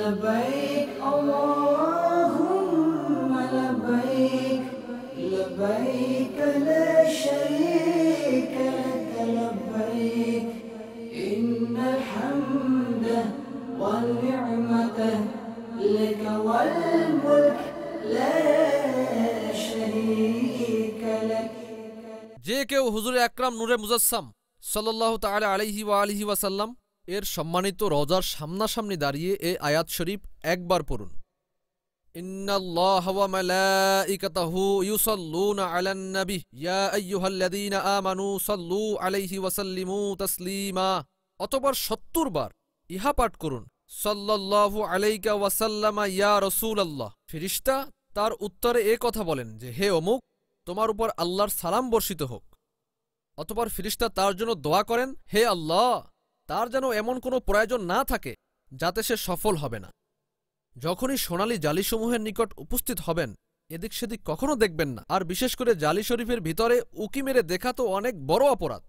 لبيك اللهم لبيك لبيك لا شريك لك لبيك إن الحمد والنعمة لك والملك لا شريك لك جيك কেউ হুজুরে আকরাম নূরে মুজাসসাম সাল্লাল্লাহু তাআলা আলাইহি ওয়া আলিহি এর সম্মানিত রজার সামনাসামনি দাঁড়িয়ে এ আয়াত শরীফ একবার পড়ুন অতবার সত্তর বার ইহা পাঠ করুন সাল্লাহু আলাইকা ওয়াসাল্লাম ইয়া রসুল আল্লাহ ফিরিস্তা তার উত্তরে এ কথা বলেন যে হে অমুক তোমার উপর আল্লাহর সালাম বর্ষিত হোক অতপর ফিরিস্তা তার জন্য দোয়া করেন হে আল্লাহ তার যেন এমন কোনো প্রয়োজন না থাকে যাতে সে সফল হবে না যখনই সোনালি জালিসমূহের নিকট উপস্থিত হবেন এদিক সেদিক কখনো দেখবেন না আর বিশেষ করে জালি শরীফের ভিতরে উকি মেরে দেখা তো অনেক বড় অপরাধ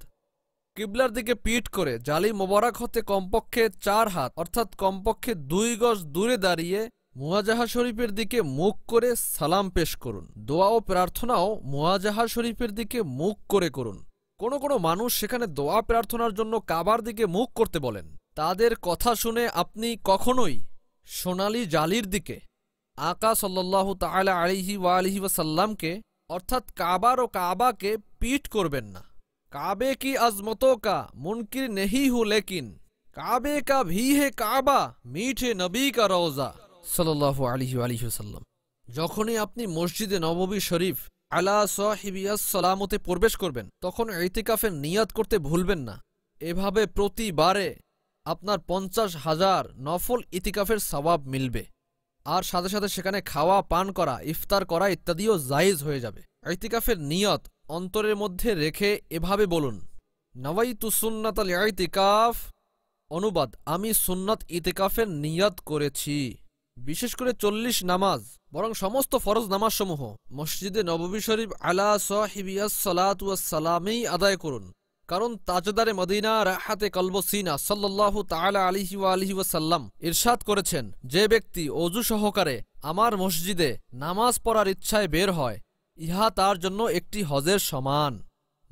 কিবলার দিকে পিট করে জালি মোবারক হতে কমপক্ষে চার হাত অর্থাৎ কমপক্ষে দুই গজ দূরে দাঁড়িয়ে মুয়াজাহা শরীফের দিকে মুখ করে সালাম পেশ করুন দোয়া ও প্রার্থনাও মুয়াজাহা শরীফের দিকে মুখ করে করুন কোনো কোনো মানুষ সেখানে দোয়া প্রার্থনার জন্য কাবার দিকে মুখ করতে বলেন তাদের কথা শুনে আপনি কখনোই সোনালি জালির দিকে আকা সাল্লাহ তালা আলিহি ওয়ালিহি ওয়াসাল্লামকে অর্থাৎ কাবার ও কাবাকে পিঠ করবেন না কাবে কি আজমত কা মুনকির নেহি হু লেকিন কাবে কা ভি হে কাবা মিঠে নবী কা রওজা সাল্লাহ আলিহি আলিহি সাল্লাম যখনই আপনি মসজিদে নববী শরীফ আলা সহিবিয়াস সালামতে প্রবেশ করবেন তখন ইতিকাফের নিয়াদ করতে ভুলবেন না এভাবে প্রতিবারে আপনার পঞ্চাশ হাজার নফল ইতিকাফের স্বভাব মিলবে আর সাথে সাথে সেখানে খাওয়া পান করা ইফতার করা ইত্যাদিও জায়েজ হয়ে যাবে ইতিকাফের নিয়ত অন্তরের মধ্যে রেখে এভাবে বলুন নওয়াইতু সুন্নাত আল ইতিকাফ অনুবাদ আমি সুন্নাত ইতিকাফের নিয়ত করেছি বিশেষ করে চল্লিশ নামাজ বরং সমস্ত ফরজ নামাজ সমূহ মসজিদে নববী শরীফ আলা সালামেই আদায় করুন কারণ তাজদারে মদিনা রাহাতে কলবসিনা সিনা সাল্লাহ তালা আলিহি আলহি ইরশাদ করেছেন যে ব্যক্তি অজু সহকারে আমার মসজিদে নামাজ পড়ার ইচ্ছায় বের হয় ইহা তার জন্য একটি হজের সমান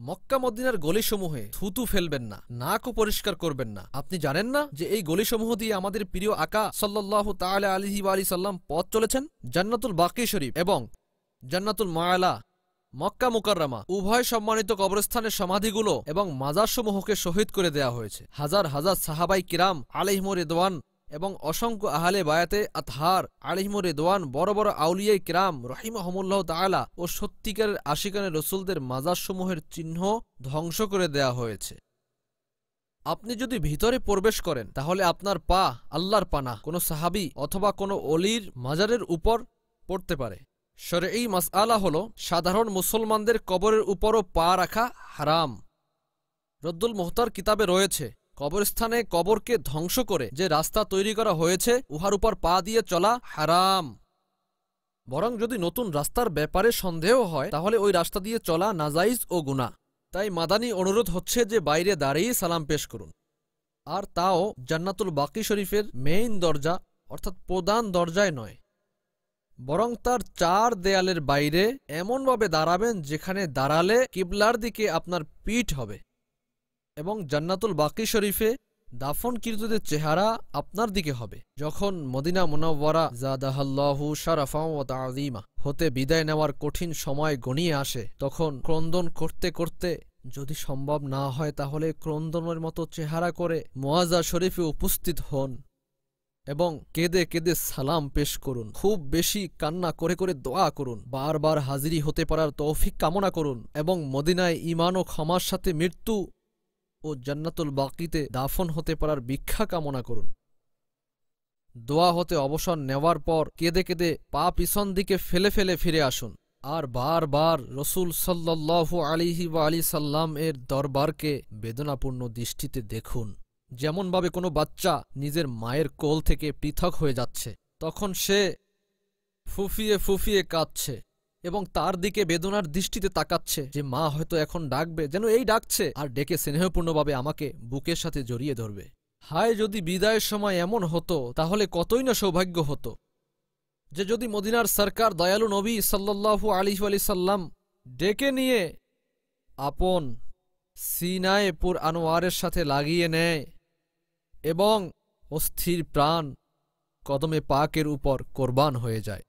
মক্কা মদিনার গলিসমূহে থুতু ফেলবেন না নাকও পরিষ্কার করবেন না আপনি জানেন না যে এই গলিসমূহ দিয়ে আমাদের প্রিয় আকা সাল্লাহ তাহলে আলহি আলি সাল্লাম পথ চলেছেন জান্নাতুল বাকি শরীফ এবং জান্নাতুল মায়ালা মক্কা মুকাররামা উভয় সম্মানিত কবরস্থানের সমাধিগুলো এবং মাজারসমূহকে শহীদ করে দেয়া হয়েছে হাজার হাজার সাহাবাই কিরাম আলিহমর রেদওয়ান এবং অসংখ্য আহলে বায়াতে আতহার আলিম রেদোয়ান বড় বড় আউলিয়াই ক্রাম হমুল্লাহ তালা ও সত্যিকারের আশিকানে রসুলদের মাজারসমূহের চিহ্ন ধ্বংস করে দেয়া হয়েছে আপনি যদি ভিতরে প্রবেশ করেন তাহলে আপনার পা আল্লাহর পানা কোনো সাহাবি অথবা কোনো অলির মাজারের উপর পড়তে পারে সরে এই মাসআলা হল সাধারণ মুসলমানদের কবরের উপরও পা রাখা হারাম রদ্দুল মোহতার কিতাবে রয়েছে কবরস্থানে কবরকে ধ্বংস করে যে রাস্তা তৈরি করা হয়েছে উহার উপর পা দিয়ে চলা হারাম বরং যদি নতুন রাস্তার ব্যাপারে সন্দেহ হয় তাহলে ওই রাস্তা দিয়ে চলা নাজাইজ ও গুণা তাই মাদানি অনুরোধ হচ্ছে যে বাইরে দাঁড়িয়ে সালাম পেশ করুন আর তাও জান্নাতুল বাকি শরীফের মেইন দরজা অর্থাৎ প্রধান দরজায় নয় বরং তার চার দেয়ালের বাইরে এমনভাবে দাঁড়াবেন যেখানে দাঁড়ালে কিবলার দিকে আপনার পিঠ হবে এবং জান্নাতুল বাকি শরীফে দাফনকৃতদের চেহারা আপনার দিকে হবে যখন মদিনা মুনাওয়ারা জাদাহাল্লাহু শারাফা হতে বিদায় নেওয়ার কঠিন সময় গণিয়ে আসে তখন ক্রন্দন করতে করতে যদি সম্ভব না হয় তাহলে ক্রন্দনের মতো চেহারা করে মোয়াজা শরীফে উপস্থিত হন এবং কেঁদে কেঁদে সালাম পেশ করুন খুব বেশি কান্না করে করে দোয়া করুন বারবার হাজিরি হতে পারার তৌফিক কামনা করুন এবং মদিনায় ইমান ও ক্ষমার সাথে মৃত্যু ও জান্নাতুল বাকিতে দাফন হতে পারার ভিক্ষা কামনা করুন দোয়া হতে অবসর নেওয়ার পর কেঁদে কেঁদে পা পিছন দিকে ফেলে ফেলে ফিরে আসুন আর বার বার রসুল সাল্লাহু আলিহি বা আলি সাল্লাম এর দরবারকে বেদনাপূর্ণ দৃষ্টিতে দেখুন যেমনভাবে কোনো বাচ্চা নিজের মায়ের কোল থেকে পৃথক হয়ে যাচ্ছে তখন সে ফুফিয়ে ফুফিয়ে কাঁদছে এবং তার দিকে বেদনার দৃষ্টিতে তাকাচ্ছে যে মা হয়তো এখন ডাকবে যেন এই ডাকছে আর ডেকে স্নেহপূর্ণভাবে আমাকে বুকের সাথে জড়িয়ে ধরবে হায় যদি বিদায়ের সময় এমন হতো তাহলে কতই না সৌভাগ্য হতো যে যদি মদিনার সরকার দয়ালু নবী সাল্লু আলিহ আলি সাল্লাম ডেকে নিয়ে আপন সিনায় পুর আনোয়ারের সাথে লাগিয়ে নেয় এবং অস্থির প্রাণ কদমে পাকের উপর কোরবান হয়ে যায়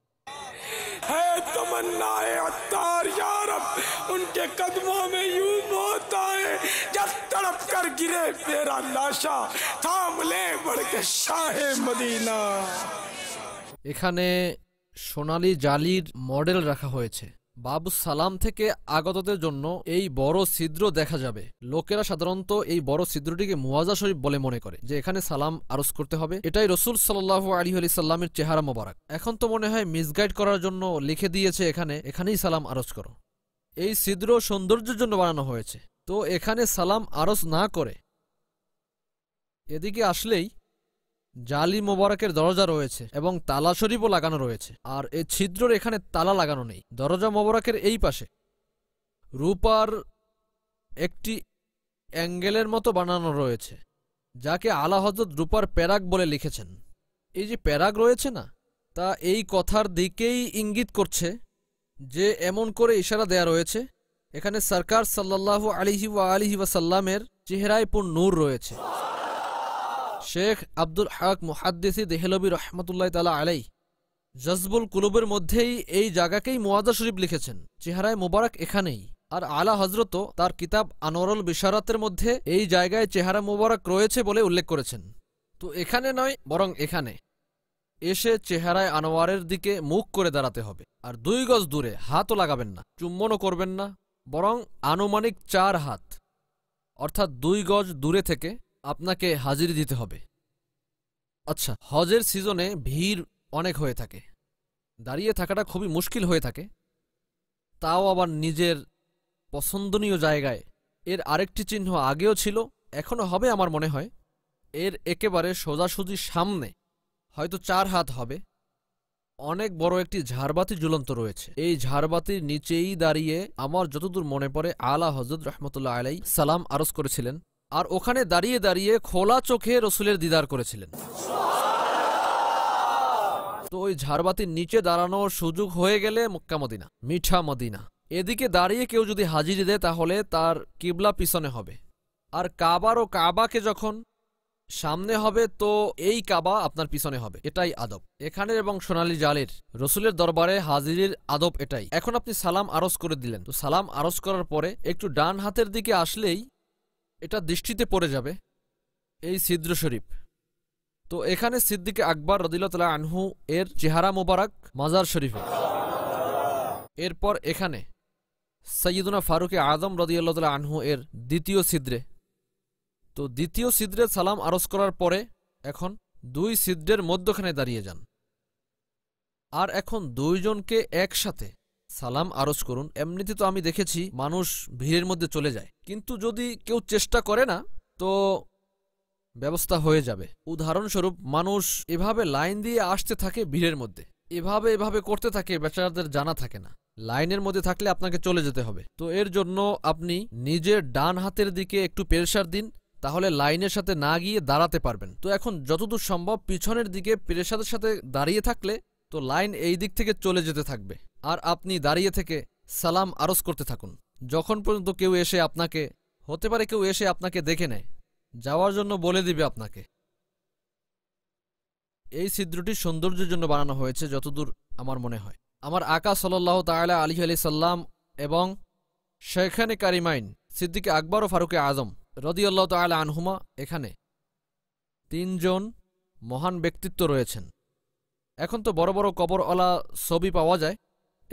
तेरे कदमों में यूं मौत आए जब तड़प कर गिरे तेरा लाशा थाम ले बढ़के शाहे मदीना এখানে সোনালি জালির মডেল রাখা হয়েছে বাবু সালাম থেকে আগতদের জন্য এই বড় ছিদ্র দেখা যাবে লোকেরা সাধারণত এই বড় ছিদ্রটিকে মুওয়াজা শরীফ বলে মনে করে যে এখানে সালাম আরজ করতে হবে এটাই রসুল সাল্লাহ আলী আলি সাল্লামের চেহারা মোবারক এখন তো মনে হয় মিসগাইড করার জন্য লিখে দিয়েছে এখানে এখানেই সালাম আরজ করো এই ছিদ্র সৌন্দর্যের জন্য বানানো হয়েছে তো এখানে সালাম আরস না করে এদিকে আসলেই জালি মোবারকের দরজা রয়েছে এবং তালা শরীফও লাগানো রয়েছে আর এ ছিদ্রর এখানে তালা লাগানো নেই দরজা মোবারকের এই পাশে রূপার একটি অ্যাঙ্গেলের মতো বানানো রয়েছে যাকে আলা হজরত রূপার প্যারাক বলে লিখেছেন এই যে প্যারাক রয়েছে না তা এই কথার দিকেই ইঙ্গিত করছে যে এমন করে ইশারা দেয়া রয়েছে এখানে সরকার সাল্লাল্লাহু আলিহি ওয়া আলিহি ওয়াসাল্লামের চেহারায় পূর্ণ নূর রয়েছে শেখ আব্দুল হক মুহাদ্দিসি দেহলবি রহমতুল্লাহ তালা আলাই জজবুল কুলুবের মধ্যেই এই জায়গাকেই মোয়াজা শরীফ লিখেছেন চেহারায় মোবারক এখানেই আর আলা হজরতও তার কিতাব আনোয়ারুল বিশারাতের মধ্যে এই জায়গায় চেহারা মোবারক রয়েছে বলে উল্লেখ করেছেন তো এখানে নয় বরং এখানে এসে চেহারায় আনোয়ারের দিকে মুখ করে দাঁড়াতে হবে আর দুই গজ দূরে হাতও লাগাবেন না চুম্বনও করবেন না বরং আনুমানিক চার হাত অর্থাৎ দুই গজ দূরে থেকে আপনাকে হাজিরি দিতে হবে আচ্ছা হজের সিজনে ভিড় অনেক হয়ে থাকে দাঁড়িয়ে থাকাটা খুবই মুশকিল হয়ে থাকে তাও আবার নিজের পছন্দনীয় জায়গায় এর আরেকটি চিহ্ন আগেও ছিল এখনও হবে আমার মনে হয় এর একেবারে সোজাসুজি সামনে হয়তো চার হাত হবে অনেক বড় একটি ঝাড়বাতি ঝুলন্ত রয়েছে এই ঝাড়বাতির নিচেই দাঁড়িয়ে আমার যতদূর মনে পড়ে আলা হজরত রহমতুল্লাহ আলাই সালাম আরজ করেছিলেন আর ওখানে দাঁড়িয়ে দাঁড়িয়ে খোলা চোখে রসুলের দিদার করেছিলেন তো ওই ঝাড়বাতির নিচে দাঁড়ানোর সুযোগ হয়ে গেলে মক্কা মদিনা মিঠা মদিনা এদিকে দাঁড়িয়ে কেউ যদি হাজির দেয় তাহলে তার কিবলা পিছনে হবে আর কাবার ও কাবাকে যখন সামনে হবে তো এই কাবা আপনার পিছনে হবে এটাই আদব এখানের এবং সোনালী জালের রসুলের দরবারে হাজিরের আদব এটাই এখন আপনি সালাম আরজ করে দিলেন তো সালাম আরজ করার পরে একটু ডান হাতের দিকে আসলেই এটা দৃষ্টিতে পড়ে যাবে এই সিদ্র শরীফ তো এখানে সিদ্দিকে আকবর রদিল্লা আনহু এর চেহারা মুবারক মাজার শরীফে এরপর এখানে সৈয়দনা ফারুকে আদম রদিয়াল্লাহ আনহু এর দ্বিতীয় ছিদ্রে তো দ্বিতীয় সিদ্রে সালাম আরজ করার পরে এখন দুই সিদ্রের মধ্যখানে দাঁড়িয়ে যান আর এখন দুইজনকে একসাথে সালাম আরজ করুন এমনিতে তো আমি দেখেছি মানুষ ভিড়ের মধ্যে চলে যায় কিন্তু যদি কেউ চেষ্টা করে না তো ব্যবস্থা হয়ে যাবে উদাহরণস্বরূপ মানুষ এভাবে লাইন দিয়ে আসতে থাকে ভিড়ের মধ্যে এভাবে এভাবে করতে থাকে বেচারাদের জানা থাকে না লাইনের মধ্যে থাকলে আপনাকে চলে যেতে হবে তো এর জন্য আপনি নিজের ডান হাতের দিকে একটু প্রেশার দিন তাহলে লাইনের সাথে না গিয়ে দাঁড়াতে পারবেন তো এখন যতদূর সম্ভব পিছনের দিকে প্রেসারের সাথে দাঁড়িয়ে থাকলে তো লাইন এই দিক থেকে চলে যেতে থাকবে আর আপনি দাঁড়িয়ে থেকে সালাম আরস করতে থাকুন যখন পর্যন্ত কেউ এসে আপনাকে হতে পারে কেউ এসে আপনাকে দেখে নেয় যাওয়ার জন্য বলে দিবে আপনাকে এই ছিদ্রটি সৌন্দর্যের জন্য বানানো হয়েছে যতদূর আমার মনে হয় আমার আকা সাল্লাহ তালা আলী আলি সাল্লাম এবং শেখানে কারিমাইন সিদ্দিকে আকবর ও ফারুকে আজম রদিউল্লাহ তালা আনহুমা এখানে তিনজন মহান ব্যক্তিত্ব রয়েছেন এখন তো বড় বড় কবরওয়ালা ছবি পাওয়া যায়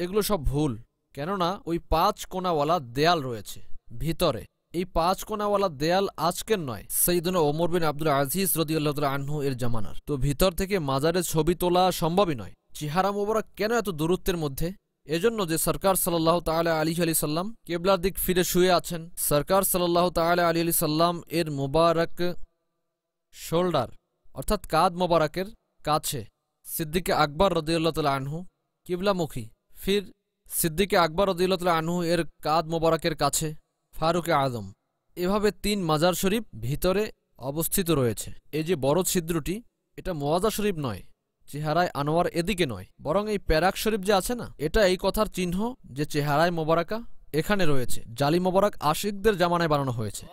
এগুলো সব ভুল কেননা ওই পাঁচ কোনাওয়ালা দেয়াল রয়েছে ভিতরে এই পাঁচ কোনাওয়ালা দেয়াল আজকের নয় সঈদুল ওমর বিন আব্দুল আজিজ রদিউল্লাহ আনহু এর জামানার তো ভিতর থেকে মাজারের ছবি তোলা সম্ভবই নয় চেহারা মোবারক কেন এত দূরত্বের মধ্যে এজন্য যে সরকার সাল্লাহ তালা আলী আলি সাল্লাম কেবলার দিক ফিরে শুয়ে আছেন সরকার সাল্লাহ তালা আলী আলি সাল্লাম এর মোবারক শোল্ডার অর্থাৎ কাদ মোবারকের কাছে সিদ্দিকে আকবর রদিউল্লা তাল আনহু কিবলামুখী ফির সিদ্দিকে আকবর রদিউল্লা তাল আনহু এর কাদ মোবারকের কাছে ফারুকে আদম এভাবে তিন মাজার শরীফ ভিতরে অবস্থিত রয়েছে এই যে বড় ছিদ্রটি এটা মোয়াজা শরীফ নয় চেহারায় আনোয়ার এদিকে নয় বরং এই প্যারাক শরীফ যে আছে না এটা এই কথার চিহ্ন যে চেহারায় মোবারকা এখানে রয়েছে জালি মোবারক আশিকদের জামানায় বানানো হয়েছে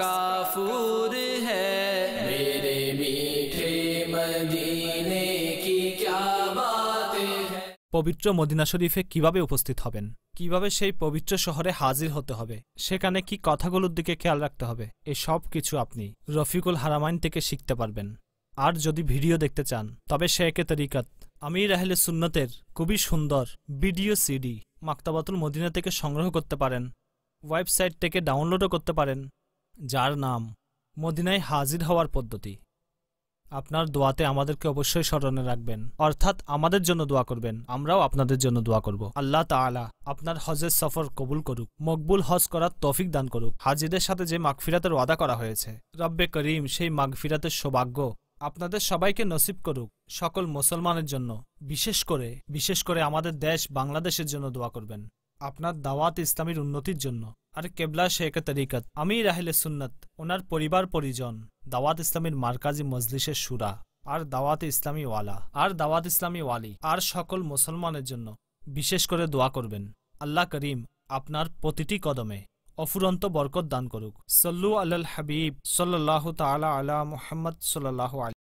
কাফুরে পবিত্র মদিনা শরীফে কিভাবে উপস্থিত হবেন কিভাবে সেই পবিত্র শহরে হাজির হতে হবে সেখানে কি কথাগুলোর দিকে খেয়াল রাখতে হবে এ সব কিছু আপনি রফিকুল হারামাইন থেকে শিখতে পারবেন আর যদি ভিডিও দেখতে চান তবে শেখে তরিকাত আমি রাহেলে সুন্নতের খুবই সুন্দর ভিডিও সিডি মাক্তাবাতুল মদিনা থেকে সংগ্রহ করতে পারেন ওয়েবসাইট থেকে ডাউনলোডও করতে পারেন যার নাম মদিনায় হাজির হওয়ার পদ্ধতি আপনার দোয়াতে আমাদেরকে অবশ্যই স্মরণে রাখবেন অর্থাৎ আমাদের জন্য দোয়া করবেন আমরাও আপনাদের জন্য দোয়া করব আল্লাহ তালা আপনার হজের সফর কবুল করুক মকবুল হজ করার তফিক দান করুক হাজিদের সাথে যে মাগফিরাতের ওয়াদা করা হয়েছে রব্বে করিম সেই মাগফিরাতের সৌভাগ্য আপনাদের সবাইকে নসিব করুক সকল মুসলমানের জন্য বিশেষ করে বিশেষ করে আমাদের দেশ বাংলাদেশের জন্য দোয়া করবেন আপনার দাওয়াত ইসলামের উন্নতির জন্য আর কেবলা শেখ তরিকত আমি রাহেলে সুন্নত ওনার পরিবার পরিজন দাওয়াত ইসলামীর মার্কাজি মজলিসের সুরা আর দাওয়াত ইসলামী ওয়ালা আর দাওয়াত ইসলামী ওয়ালি আর সকল মুসলমানের জন্য বিশেষ করে দোয়া করবেন আল্লাহ করিম আপনার প্রতিটি কদমে অফুরন্ত বরকত দান করুক সল্লু আল্লাহ হাবিব সাল্লাহ তালা আলা মুহাম্মদ সাল্লাহ